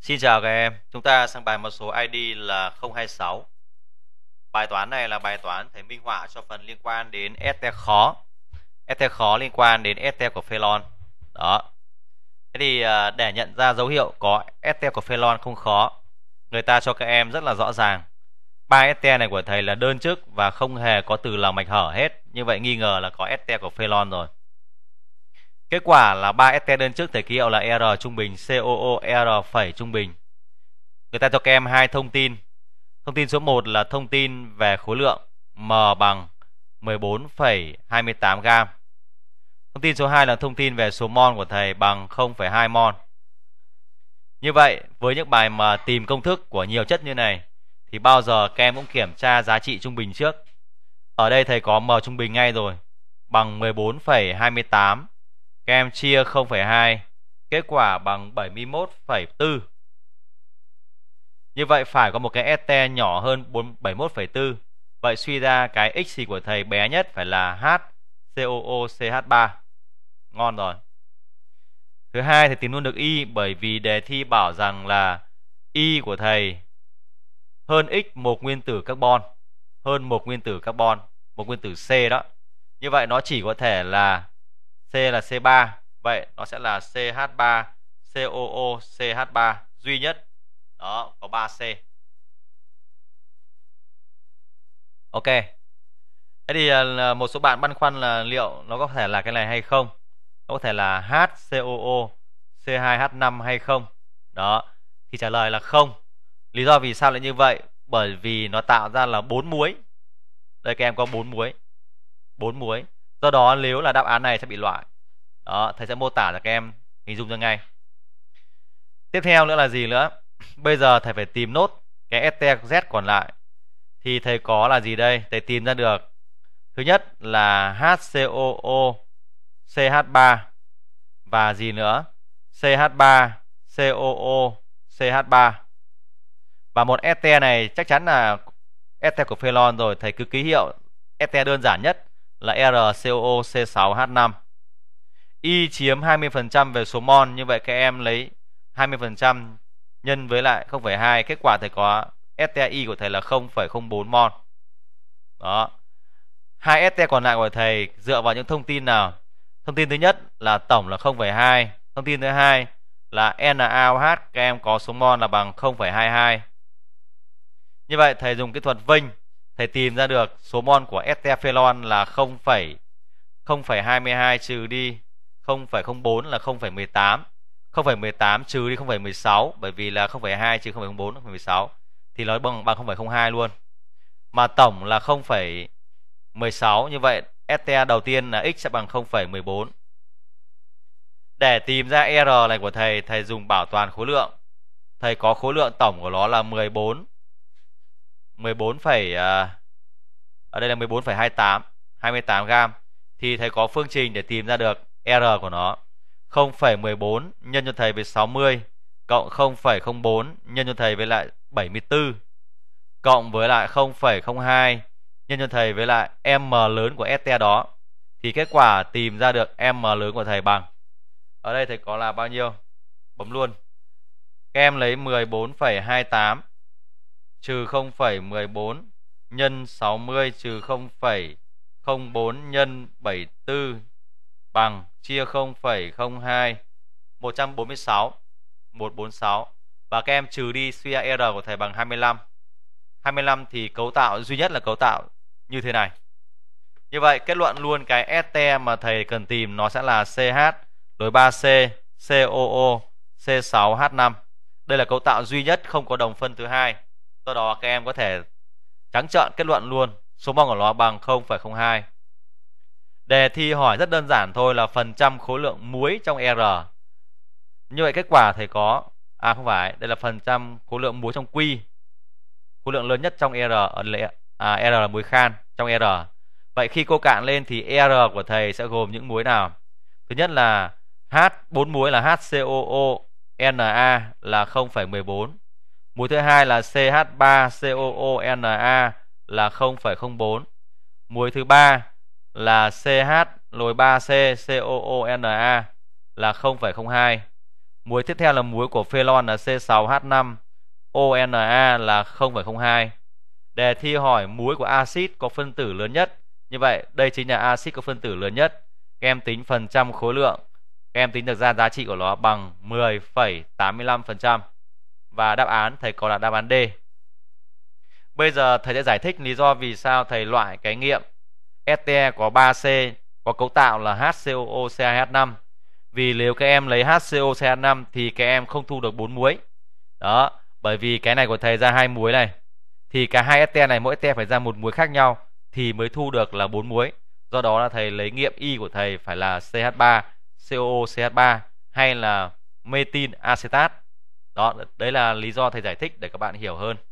Xin chào các em, chúng ta sang bài một số ID là 026 Bài toán này là bài toán thầy minh họa cho phần liên quan đến st khó st khó liên quan đến st của phelon Đó Thế thì à, để nhận ra dấu hiệu có st của phelon không khó Người ta cho các em rất là rõ ràng ba st này của thầy là đơn chức và không hề có từ lòng mạch hở hết Như vậy nghi ngờ là có st của phelon rồi Kết quả là 3 ST đơn trước thời ký hiệu là R trung bình, COO R phẩy trung bình. Người ta cho các em hai thông tin. Thông tin số 1 là thông tin về khối lượng M bằng 14,28 gram. Thông tin số 2 là thông tin về số mol của thầy bằng 0,2 mol. Như vậy, với những bài mà tìm công thức của nhiều chất như này thì bao giờ các em cũng kiểm tra giá trị trung bình trước. Ở đây thầy có M trung bình ngay rồi bằng 14,28 kem chia 0,2 Kết quả bằng 71,4 Như vậy phải có một cái ST nhỏ hơn 71,4 Vậy suy ra cái x của thầy bé nhất phải là hcooch 3 Ngon rồi Thứ hai thì tìm luôn được Y Bởi vì đề thi bảo rằng là Y của thầy Hơn X một nguyên tử carbon Hơn một nguyên tử carbon một nguyên tử C đó Như vậy nó chỉ có thể là C là C3 vậy nó sẽ là CH3 COO CH3 duy nhất đó có 3C Ok Thế thì à, một số bạn băn khoăn là liệu nó có thể là cái này hay không Nó có thể là HCOO C2H5 hay không Đó Thì trả lời là không Lý do vì sao lại như vậy Bởi vì nó tạo ra là bốn muối Đây các em có bốn muối bốn muối do đó nếu là đáp án này sẽ bị loại đó thầy sẽ mô tả cho các em hình dung ra ngay tiếp theo nữa là gì nữa bây giờ thầy phải tìm nốt cái STZ còn lại thì thầy có là gì đây thầy tìm ra được thứ nhất là HCOO CH3 và gì nữa CH3 COO CH3 và một ST này chắc chắn là ST của phenol rồi thầy cứ ký hiệu ST đơn giản nhất là RCOC6H5 Y chiếm 20% về số mol như vậy các em lấy 20% nhân với lại 0,2 kết quả thầy có STI của thầy là 0,04 mol đó hai ST còn lại của thầy dựa vào những thông tin nào thông tin thứ nhất là tổng là 0,2 thông tin thứ hai là NaOH các em có số mol là bằng 0,22 như vậy thầy dùng kỹ thuật Vinh thầy tìm ra được số mol của etephelon là 0,22 trừ đi 0,04 là 0,18 0,18 trừ đi 0,16 bởi vì là 0,2 trừ 0,04 0,16 thì nó bằng bằng 0,02 luôn mà tổng là 0,16 như vậy STA đầu tiên là x sẽ bằng 0,14 để tìm ra R này của thầy thầy dùng bảo toàn khối lượng thầy có khối lượng tổng của nó là 14 14, phẩy, à, ở đây là 14,28 28 gram thì thầy có phương trình để tìm ra được R của nó 0,14 nhân cho thầy với 60 cộng 0,04 nhân cho thầy với lại 74 cộng với lại 0,02 nhân cho thầy với lại m lớn của ST đó thì kết quả tìm ra được m lớn của thầy bằng ở đây thầy có là bao nhiêu bấm luôn các em lấy 14,28 trừ 0,14 nhân 60 trừ 0,04 nhân 74 bằng chia 0,02 146 146 và các em trừ đi suy của thầy bằng 25. 25 thì cấu tạo duy nhất là cấu tạo như thế này. Như vậy kết luận luôn cái ST mà thầy cần tìm nó sẽ là CH đối 3C, COO, C6H5. Đây là cấu tạo duy nhất không có đồng phân thứ hai do đó các em có thể trắng trợn kết luận luôn số mol của nó bằng 0,02 đề thi hỏi rất đơn giản thôi là phần trăm khối lượng muối trong R như vậy kết quả thầy có à không phải đây là phần trăm khối lượng muối trong Q khối lượng lớn nhất trong R ở lệ à, R là muối khan trong R vậy khi cô cạn lên thì R của thầy sẽ gồm những muối nào thứ nhất là H 4 muối là HCOO Na là 0,14 Mũi thứ hai là CH3COONA là 0,04. Mũi thứ ba là CH lồi 3C COONA là 0,02. Muối tiếp theo là muối của phenol là C6H5 ONA là 0,02. Đề thi hỏi muối của axit có phân tử lớn nhất. Như vậy, đây chính là axit có phân tử lớn nhất. Các em tính phần trăm khối lượng. Các em tính được ra giá trị của nó bằng 10,85%. Và đáp án thầy có là đáp án D. Bây giờ thầy sẽ giải thích lý do vì sao thầy loại cái nghiệm STE có 3C có cấu tạo là HCOOCH5 vì nếu các em lấy HCOCH5 thì các em không thu được 4 muối. Đó, bởi vì cái này của thầy ra hai muối này thì cả hai STE này mỗi STE phải ra một muối khác nhau thì mới thu được là 4 muối. Do đó là thầy lấy nghiệm Y của thầy phải là CH3, COOCH3 hay là metin acetat đó đấy là lý do thầy giải thích để các bạn hiểu hơn